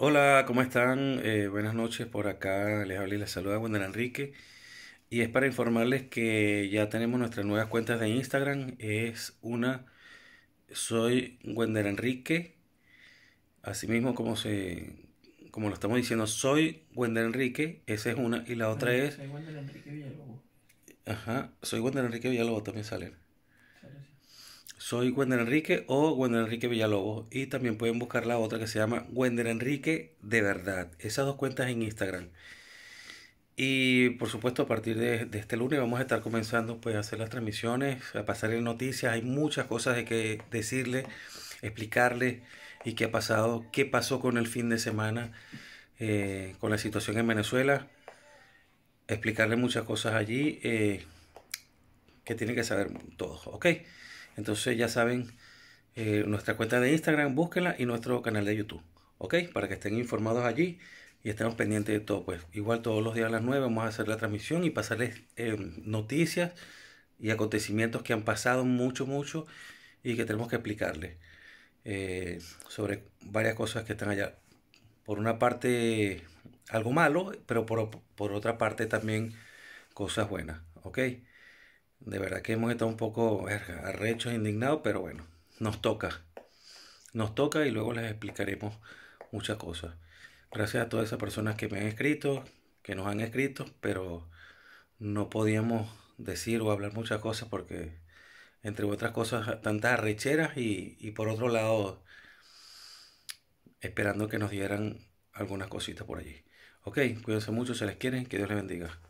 Hola, ¿cómo están? Eh, buenas noches por acá. Les hablo y les saluda Wendel Enrique. Y es para informarles que ya tenemos nuestras nuevas cuentas de Instagram. Es una, soy Wendel Enrique. Asimismo, como se como lo estamos diciendo, soy Wender Enrique. Esa es una. Y la otra es. Soy Wendel Enrique Villalobos. Ajá, soy Enrique Villalobos, también sale. Soy Wender Enrique o Wender Enrique Villalobos y también pueden buscar la otra que se llama Wender Enrique de verdad. Esas dos cuentas en Instagram. Y por supuesto a partir de, este lunes vamos a estar comenzando pues a hacer las transmisiones, a pasarle noticias. Hay muchas cosas que decirle, explicarle y qué ha pasado, qué pasó con el fin de semana, eh, con la situación en Venezuela. Explicarle muchas cosas allí eh, que tienen que saber todos, ¿ok? Entonces ya saben, eh, nuestra cuenta de Instagram, búsquenla y nuestro canal de YouTube. ¿Ok? Para que estén informados allí y estemos pendientes de todo. Pues igual todos los días a las 9 vamos a hacer la transmisión y pasarles eh, noticias y acontecimientos que han pasado mucho, mucho y que tenemos que explicarles eh, sobre varias cosas que están allá. Por una parte, algo malo, pero por, por otra parte también cosas buenas. ¿Ok? De verdad que hemos estado un poco verga, arrechos, indignados, pero bueno, nos toca. Nos toca y luego les explicaremos muchas cosas. Gracias a todas esas personas que me han escrito, que nos han escrito, pero no podíamos decir o hablar muchas cosas porque, entre otras cosas, tantas arrecheras y, y por otro lado, esperando que nos dieran algunas cositas por allí. Ok, cuídense mucho, se les quieren, que Dios les bendiga.